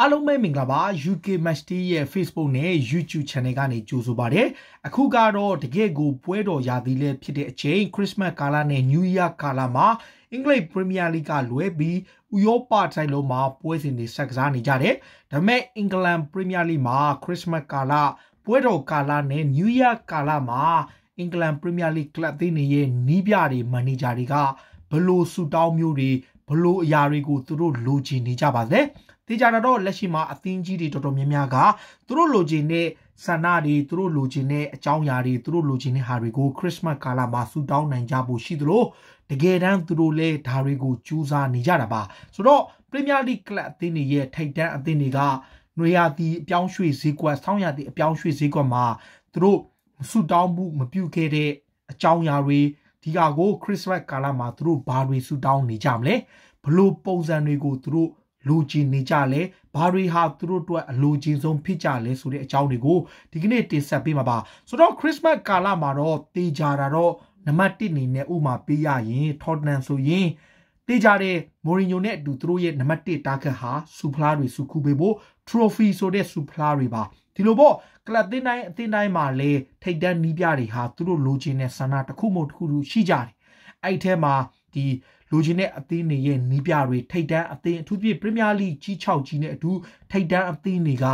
အားလုံးပဲမင်္ဂလာပါ UK Match Day ရဲ့ Facebook နဲ့ YouTube Channel ကနေကြိုဆိုပါရစေအခုကတော့တကယ့်ကိုပွဲတော်ရာသီလဲဖြစ်တဲ့အချိန် Christmas ကာလနဲ့ New Year ကာလမှာ အင်္ဂလိပ် Premier League ကလွဲပြီးဥရောပတိုင်းလုံးမှာပွဲစဉ်တွေဆက်ကစားနေကြတယ်ဒါပေမဲ့အင်္ဂလန် Premier League မှာ Christmas ကာလပွဲတော်ကာလနဲ့ New Year ကာလမှာအင်္ဂလန် Premier League ကလပ်သင်းတွေရဲ့နီးပြတွေမန်နေဂျာတွေကဘလို့ဆူတောင်းမျိုးတွေဘလို့အရာတွေကိုသူတို့လိုချင်နေကြပါသလဲ။တေချာတော့လက်ရှိမှာအသင်းကြီးတွေတော်တော်များများကသူတို့လိုချင်တဲ့ဆန္ဒတွေသူတို့လိုချင်တဲ့အကြောင်းအရာတွေသူတို့လိုချင်တဲ့ဟာတွေကိုခရစ်မတ်ကာလမှာဆူတောင်းနိုင်ကြဖို့ရှိသလိုတကယ်တမ်းသူတို့လည်းဒါတွေကိုကြိုးစားနေကြတာပါဆိုတော့ Premier League ကလပ်အသင်းတွေရဲ့ထိုက်တန်းအသင်းတွေကနွေရာသီအပြောင်းရွှေ့ဈေးကွက်ဆောင်းရာသီအပြောင်းရွှေ့ဈေးကွက်မှာသူတို့ဆူတောင်းမှုမပြုခဲ့တဲ့အကြောင်းအရာတွေဒီကကိုခရစ်စမတ်ကာလမှာသူတို့ဘာတွေဆူတောင်းနေကြမလဲဘလို့ပုံစံတွေကိုသူတို့လိုချင်နေကြလဲဘာတွေဟာသူတို့အတွက်အလိုချင်ဆုံးဖြစ်ကြလဲဆိုတဲ့အကြောင်းတွေကိုဒီကနေ့တင်ဆက်ပေးမှာပါဆိုတော့ Christmas ကာလမှာတော့တေချာတာတော့နံပါတ်1အနေနဲ့ဥမာပေးရရင် Tottenham ဆိုရင်တေချာတဲ့မော်ရီညိုနဲ့အတူသူတို့ရဲ့နံပါတ်1တာဂက်ဟာစူဖလားတွေစုခုပေးဖို့ trophy ဆိုတဲ့စူဖလားတွေပါဒီလိုပေါ့ကလပ်အသင်းတိုင်းအသင်းတိုင်းမှာလေထိတ်တန့်နီးပြတွေဟာသူတို့လိုချင်တဲ့ဆန္ဒတစ်ခုမှတစ်ခုရှိကြတယ်အဲ့ဒီထဲမှာဒီလူချင်းတဲ့အသင်းတွေရဲ့နီးပြတွေထိတ်တန်းအသင်းအထူးဖြင့် Premier League ကြီး6ကြီးနဲ့အတူထိတ်တန်းအသင်းတွေက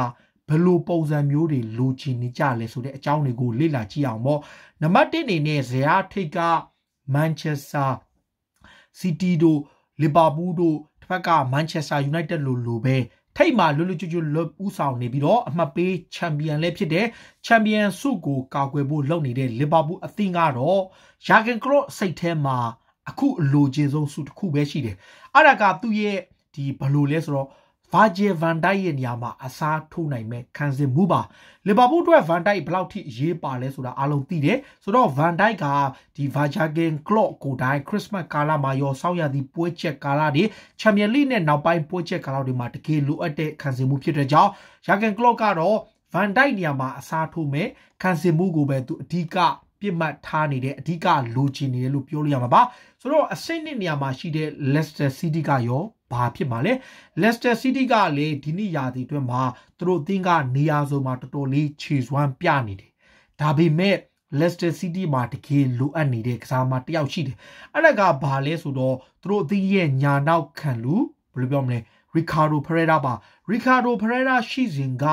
ဘယ်လိုပုံစံမျိုးတွေလူချင်းနေကြလဲဆိုတဲ့အကြောင်းတွေကိုလေ့လာကြည့်အောင်ပေါ့နံပါတ်1အနေနဲ့ဇယားထိတ်က Manchester City တို့ Liverpool တို့တစ်ဖက်က Manchester United လိုလိုပဲထိတ်မှလွတ်လွတ်ကျွတ်ကျွတ်လွတ်ဦးဆောင်နေပြီးတော့အမှတ်ပေးချန်ပီယံလည်းဖြစ်တဲ့ချန်ပီယံဆုကိုကာကွယ်ဖို့လုပ်နေတဲ့လီဗာပူးအသင်းကတော့ယာဂန်ကရော့စိတ်ထဲမှာအခုအလိုချင်ဆုံးဆုတစ်ခုပဲရှိတယ်အဲ့ဒါကသူ့ရဲ့ဒီဘလို့လဲဆိုတော့ Virgil van Dijk ရဲ့နေရာမှာအစားထိုးနိုင်မဲ့ခံစစ်မှုပါလီဗာပူးအတွက် van Dijk ဘလောက်ထိအရေးပါလဲဆိုတာအားလုံးသိတယ်ဆိုတော့ van Dijk ကဒီ Virgil Klopp ကိုတိုင်း Christmas ကာလမှာရောဆောက်ရသည့်ပွဲချက်ကာလတွေ Champions League နဲ့နောက်ပိုင်းပွဲချက်ကာလတွေမှာတကယ်လိုအပ်တဲ့ခံစစ်မှုဖြစ်တဲ့ကြောင့် Jurgen Klopp ကတော့ van Dijk နေရာမှာအစားထိုးမဲ့ခံစစ်မှုကိုပဲသူအဓိကပြစ်မှတ်ထားနေတဲ့အဓိကလိုချင်နေတယ်လို့ပြောလို့ရမှာပါဆိုတော့အဆင့်နှစ်နေရာမှာရှိတဲ့ Leicester City ကရောဘာဖြစ်မှာလဲ Leicester City ကလေဒီနှစ်ရာသီအတွင်းမှာသူတို့အသင်းကနေရာစုံမှာတော်တော်လေးခြေစွမ်းပြနေတယ်ဒါပေမဲ့ Leicester City မှာတကယ်လိုအပ်နေတဲ့ကစားမတယောက်ရှိတယ်အဲ့ဒါကဘာလဲဆိုတော့သူတို့အသင်းရဲ့ညာနောက်ခံလူဘယ်လိုပြောမလဲ Ricardo Pereira ပါ Ricardo Pereira ရှိစဉ်က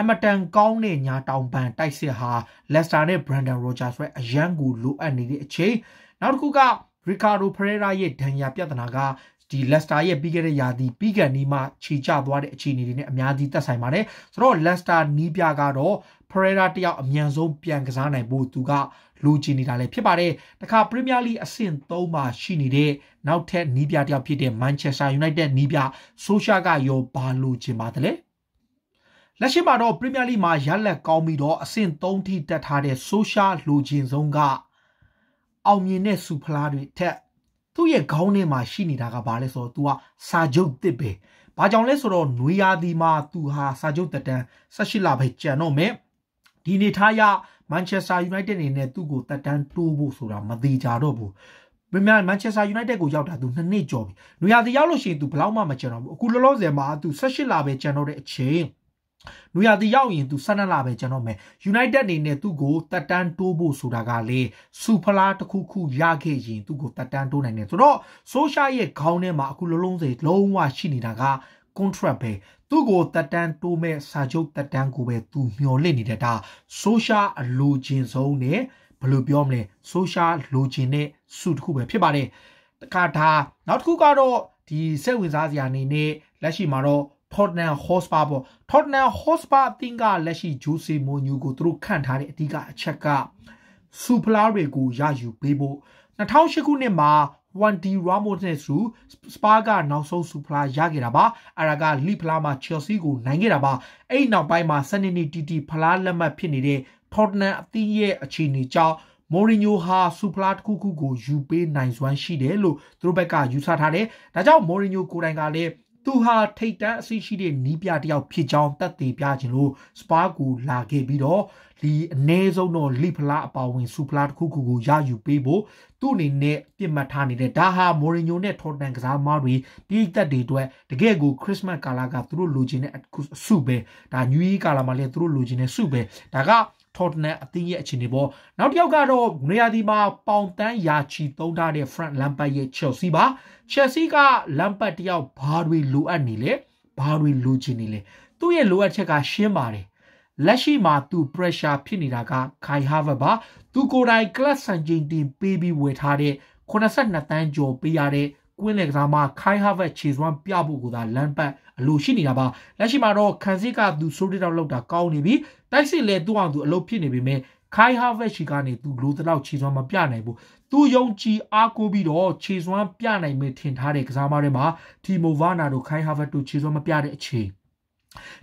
အမတန်ကောင်းတဲ့ညာတောင်ပံတိုက်စစ်ဟာလက်စတာနဲ့ဘရန်ဒန်ရိုဂျာဆိုတဲ့အရန်ကိုလိုအပ်နေတဲ့အချိန်နောက်တစ်ခုကရီကာဒိုဖရေရာရဲ့ဒဏ်ရာပြဿနာကဒီလက်စတာရဲ့ပြီးခဲ့တဲ့ရာသီပြီးကန်နီမှခြေကျသွားတဲ့အခြေအနေတွေနဲ့အများကြီးသက်ဆိုင်ပါတယ်ဆိုတော့လက်စတာနီးပြကတော့ဖရေရာတယောက်အမြန်ဆုံးပြန်ကစားနိုင်ဖို့သူကလိုချင်နေတာလည်းဖြစ်ပါတယ်တခါပရီးမီးယားလိအဆင့်3မှာရှိနေတဲ့နောက်ထပ်နီးပြတယောက်ဖြစ်တဲ့ Manchester United နီးပြဆိုရှာကရောဘာလိုချင်ပါသလဲလက်ရှိမှာတော့ Premier League မှာရလက်ကောင်းပြီးတော့အဆင့်3ထိတက်ထားတဲ့ Social လိုချင်ဆုံးကအောင်မြင်တဲ့စူဖလားတွေထက်သူ့ရဲ့ခေါင်းထဲမှာရှိနေတာကဘာလဲဆိုတော့ तू ကစာချုပ်တစ်ပဲ။ဘာကြောင့်လဲဆိုတော့နွေရာသီမှာ तू ဟာစာချုပ်တက်တန်း18လပဲကြံတော့မယ်။ဒီနေထားရမန်ချက်စတာယူနိုက်တက်အနေနဲ့သူ့ကိုတက်တန်းတိုးဖို့ဆိုတာမသေးကြတော့ဘူး။မြန်မာမန်ချက်စတာယူနိုက်တက်ကိုရောက်တာသူနှစ်နှစ်ကျော်ပြီ။နွေရာသီရောက်လို့ရှိရင် तू ဘလောက်မှမကြံတော့ဘူး။အခုလောလောဆယ်မှာ तू 18လပဲကြံတော့တဲ့အချိန်။နူရာတီရောက်ရင်သူ12လပဲကျွန်တော်မယ် United အနေနဲ့သူ့ကိုတက်တန်းတိုးဖို့ဆိုတာကလေစူဖလားတစ်ခုခုရခဲ့ရင်သူ့ကိုတက်တန်းတိုးနိုင်တယ်ဆိုတော့ဆိုရှာရဲ့ခေါင်းထဲမှာအခုလုံးလုံးစေလုံးဝရှိနေတာက contract ပဲသူ့ကိုတက်တန်းတိုးမဲ့စာချုပ်တက်တန်းကိုပဲသူမျှော်လင့်နေတဲ့ဒါဆိုရှာအလိုချင်ဆုံးနဲ့ဘယ်လိုပြောမလဲဆိုရှာလိုချင်တဲ့စုတစ်ခုပဲဖြစ်ပါတယ်တခါဒါနောက်တစ်ခုကတော့ဒီစိတ်ဝင်စားစရာအနေနဲ့လက်ရှိမှာတော့ Tottenham Hotspur ပေါ့ Tottenham Hotspur အသင်းကလက်ရှိ Jose Mourinho ကိုသူတို့ခန့်ထားတဲ့အဓိကအချက်ကစူဖလာတွေကိုရယူပေးဖို့2008ခုနှစ်မှာဝန်ဒီရာမိုနဲ့ဆူစပါကနောက်ဆုံးစူဖလာရခဲ့တာပါအရာကလီဖလာမှာ Chelsea ကိုနိုင်ခဲ့တာပါအဲ့နောက်ပိုင်းမှာစနေနေ့တီတီဖလာလက်မှတ်ဖြစ်နေတဲ့ Tottenham အသင်းရဲ့အခြေအနေကြောင့်မော်ရီညိုဟာစူဖလာတစ်ခုခုကိုယူပေးနိုင်စွမ်းရှိတယ်လို့သူတို့ဘက်ကယူဆထားတယ်။ဒါကြောင့်မော်ရီညိုကိုယ်တိုင်ကလည်းသူဟာထိတ်တန့်အဆီရှိတဲ့နီးပြတယောက်ဖြစ်ကြောင်းသက်သေပြခြင်းလို့စပါကူလာခဲ့ပြီးတော့ဒီအ ਨੇ ဆုံးတော့လီဖလာအပါဝင်စူဖလာတစ်ခုခုကိုရယူပေးဖို့သူ့အနေနဲ့ပြစ်မှတ်ထားနေတဲ့ဒါဟာမော်ရီညိုနဲ့ထော်တန်ကစားမားတွေပြည်သက်တွေအတွက်တကယ့်ကိုခရစ်မတ်ကာလကသူတို့လိုချင်တဲ့အစုပဲဒါနယူးယီးကာလမှာလည်းသူတို့လိုချင်တဲ့စုပဲဒါကထော့တနမ်အသင်းရဲ့အခြေအနေပေါ့နောက်တစ်ယောက်ကတော့နေရာဒီမှာပေါင်တန်းယာချီသုံးထားတဲ့ Frank Lampard ရဲ့ Chelsea ပါ Chelsea က Lampard တယောက်ဘာတွေလိုအပ်နေလဲဘာတွေလိုချင်နေလဲသူ့ရဲ့လိုအပ်ချက်ကရှင်းပါတယ်လက်ရှိမှာသူ pressure ဖြစ်နေတာက Kai Havertz ပါ သူကိုယ်တိုင် club စံချိန်တင်ပေးပြီးဝယ်ထားတဲ့82တန်းကျော်ပေးရတဲ့ကွင်းလယ်ကစားမခိုင်ဟာဗတ်ခြေစွမ်းပြဖို့ကိုသာလမ်းပတ်အလိုရှိနေတာပါလက်ရှိမှာတော့ခန်စစ်ကသူဆိုးတဲ့တော့လောက်တာကောင်းနေပြီတိုက်စစ်လည်းသူ့အောင်သူအလုပ်ဖြစ်နေပေမဲ့ခိုင်ဟာဗက်ရှိကနေသူလိုတလောက်ခြေစွမ်းမပြနိုင်ဘူးသူယုံကြည်အားကိုးပြီးတော့ခြေစွမ်းပြနိုင်မယ်ထင်ထားတဲ့ကစားမတွေမှာတီမိုဗာနာတို့ခိုင်ဟာဗက်တို့ခြေစွမ်းမပြတဲ့အချိန်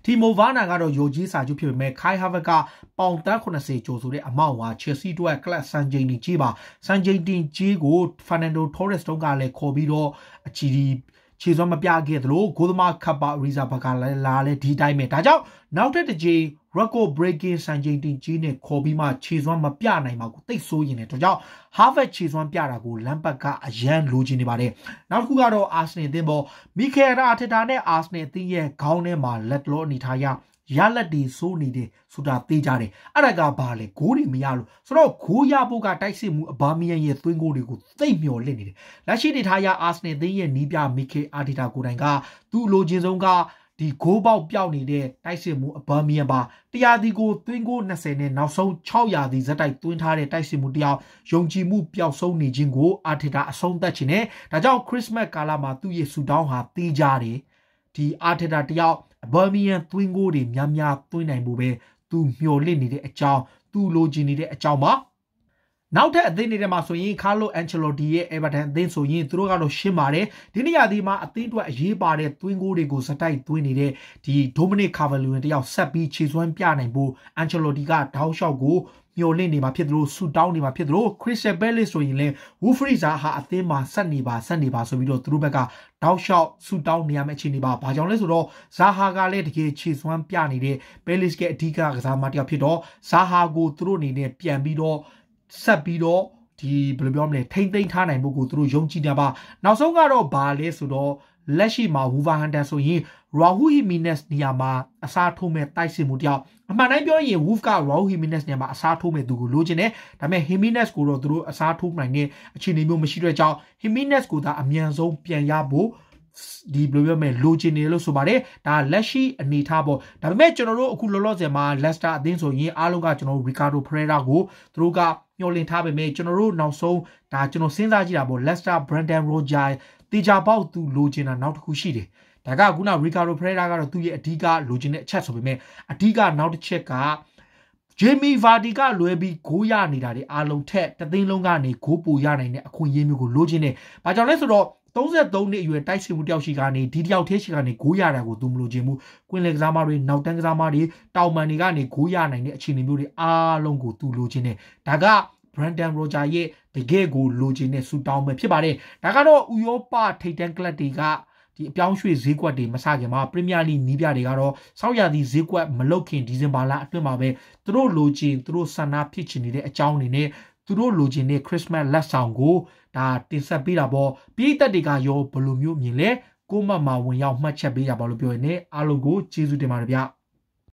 တီမိုဗာနာကတော့ယိုကြီးစာချုပ်ဖြစ်ပေမဲ့ခိုင်ဟာဗတ်ကပေါင်တန်း80ကျော်ဆိုတဲ့အမောက်ဟာချက်စီတို့ကကလပ်ဆန်ဂျိန်တင်ကြီးပါဆန်ဂျိန်တင်ကြီးကိုဖာနန်ဒိုတိုရက်စ်တို့ကလည်းခေါ်ပြီးတော့အချီဒီခြေစွမ်းမပြခဲ့သလိုဂိုးသမားခပ်ပါရီဇာဘကလည်းလာလဲဒီတိုင်းပဲဒါကြောင့်နောက်ထပ်တစ်ချိန် record breaking စံချိန်တင်ကြီးနဲ့ခေါ်ပြီးမှခြေစွမ်းမပြနိုင်ပါဘူးတိတ်ဆိုးရင်လည်းဒါကြောင့် Harvard ခြေစွမ်းပြတာကိုလမ်ပတ်ကအရန်လိုချင်နေပါတယ်နောက်တစ်ခုကတော့ Arsenal အသင်းပေါ် Mikel Arteta နဲ့ Arsenal အသင်းရဲ့ခေါင်းထဲမှာလက်လောအနေထားရရလက်တွေစိုးနေတယ်ဆိုတာသိကြတယ်အဲ့ဒါကဘာလဲဂိုးတွေမရလို့ဆိုတော့ဂိုးရဖို့ကတိုက်စစ်မှုအဘာမီယန်ရဲ့သွင်းဂိုးတွေကိုသိမ့်မျောလင့်နေတယ်လက်ရှိဒေထားရအာဆနယ်သင်းရဲ့နီးပြမီကေအာဒီတာကိုတိုင်ကသူ့လိုချင်ဆုံးကဒီဂိုးပေါက်ပြောက်နေတဲ့တိုက်စစ်မှုအဘာမီယန်ပါတရားဒီကိုသွင်းကို20နဲ့နောက်ဆုံး600ဒီဇက်တိုက်သွင်းထားတဲ့တိုက်စစ်မှုတရားယုံကြည်မှုပျောက်ဆုံးနေခြင်းကိုအာထီတာအဆုံးသတ်ခြင်းနဲ့ဒါကြောင့်ခရစ်စမတ်ကာလမှာသူ့ရဲ့ဆူတောင်းဟာတေးကြတယ်ဒီအာထီတာတယောက်အဘာမီယန်သွင်းကိုတွေများများသွင်းနိုင်ဖို့ပဲသူမျှော်လင့်နေတဲ့အကြောင်းသူလိုချင်နေတဲ့အကြောင်းပါနောက်ထပ်အသင်းတွေထဲမှာဆိုရင်ကာလိုအန်ချယ်လိုဒီရဲ့အဲဗာတန်အသင်းဆိုရင်သူတို့ကတော့ရှင်းပါတယ်ဒီနေရာဒီမှာအသင်းအတွက်အရေးပါတဲ့သွင်းကိုတွေကိုစတိုက်သွင်းနေတဲ့ဒီဒိုမနစ်ကာဗလူဝင်တယောက်ဆက်ပြီးခြေစွမ်းပြနိုင်ဖို့အန်ချယ်လိုဒီကတောင်းလျှောက်ကိုမျော်လင့်နေမှာဖြစ်သလိုဆူတောင်းနေမှာဖြစ်သလို Crystal Palace ဆိုရင်လည်း Wolfriza ဟာအသင်းမှာဆက်နေပါဆက်နေပါဆိုပြီးတော့သူတို့ဘက်ကတောက်လျှောက်ဆူတောင်းနေရမယ့်အခြေအနေပါ။ဘာကြောင့်လဲဆိုတော့ Zaha ကလည်းတကယ်ခြေစွမ်းပြနေတဲ့ Palace ရဲ့အဓိကကစားမတစ်ယောက်ဖြစ်တော့ Zaha ကိုသူတို့အနေနဲ့ပြန်ပြီးတော့ဆက်ပြီးတော့ဒီဘယ်လိုပြောမလဲထိမ့်သိမ်းထားနိုင်ဖို့ကိုသူတို့ယုံကြည်ကြပါနောက်ဆုံးကတော့ဘာလဲဆိုတော့လက်ရှိမှာဝူဗာဟန်တန်ဆိုရင်ရာဟူဟီမီနက်စ်နေရာမှာအစားထိုးမဲ့တိုက်စစ်မှုတယောက်အမှန်တိုင်းပြောရင်ဝူဖ်ကရာဟူဟီမီနက်စ်နေရာမှာအစားထိုးမဲ့သူကိုလိုချင်တယ်ဒါပေမဲ့ဟီမီနက်စ်ကိုတော့သူတို့အစားထိုးနိုင်တဲ့အခြေအနေမျိုးမရှိတဲ့ကြောင့်ဟီမီနက်စ်ကိုသာအမြန်ဆုံးပြန်ရဖို့ဒီဘယ်လိုပြောမလဲလိုချင်တယ်လို့ဆိုပါတယ်ဒါလက်ရှိအနေထားပေါ့ဒါပေမဲ့ကျွန်တော်တို့အခုလောလောဆယ်မှာလက်စတာအသင်းဆိုရင်အားလုံးကကျွန်တော်တို့ရီကာဒိုဖရဲရာကိုသူတို့ကမျှော်လင့်ထားပေမဲ့ကျွန်တော်တို့နောက်ဆုံးဒါကျွန်တော်စဉ်းစားကြည့်တာပေါ့လက်စတာဘရန်ဒန်ရိုဂျာတေချာပေါက်သူလိုချင်တာနောက်တစ်ခုရှိတယ်ဒါကခုန Ricardo Pereira ကတော့သူ့ရဲ့အဓိကလိုချင်တဲ့အချက်ဆိုပေမဲ့အဓိကနောက်တစ်ချက်က Jamie Vardy ကလွယ်ပြီးဂိုးရနေတာတွေအလုံးထက်တသင်းလုံးကနေဂိုးပူရနိုင်တဲ့အခွင့်အရေးမျိုးကိုလိုချင်တယ်။ဘာကြောင့်လဲဆိုတော့33နှစ်အရွယ်တိုက်စစ်မှုတယောက်ရှိကနေဒီတယောက်သေးရှိကနေဂိုးရတာကိုသူမလိုချင်ဘူး။ကွင်းလေကစားမတွေနောက်တန်းကစားမတွေတောင်ပန်တွေကနေဂိုးရနိုင်တဲ့အခြေအနေမျိုးတွေအားလုံးကိုသူလိုချင်တယ်။ဒါက Brandon Roger ရဲ့တကယ့်ကိုလိုချင်တဲ့ဆူတောင်းပဲဖြစ်ပါတယ်ဒါကတော့ဥရောပထိပ်တန်းကလပ်တွေကဒီအပြောင်းရွှေ့ဈေးကွက်တွေမဆခင်မှာပရီးမီးယားလိနီးပြတွေကတော့ဆောက်ရသည့်ဈေးကွက်မလုတ်ခင်ဒီဇင်ဘာလအတွင်းမှာပဲသူတို့လိုချင်သူတို့ဆန္ဒဖြစ်ချင်နေတဲ့အကြောင်းအနေနဲ့သူတို့လိုချင်တဲ့ Christmas လက်ဆောင်ကိုဒါတင်ဆက်ပေးတာပေါ့ပြည်သက်တွေကရောဘယ်လိုမျိုးမြင်လဲကိုမမဝင်ရောက်မှတ်ချက်ပေးတာပေါ့လို့ပြောရင်လည်းအားလုံးကိုကျေးဇူးတင်ပါတယ်ဗျာ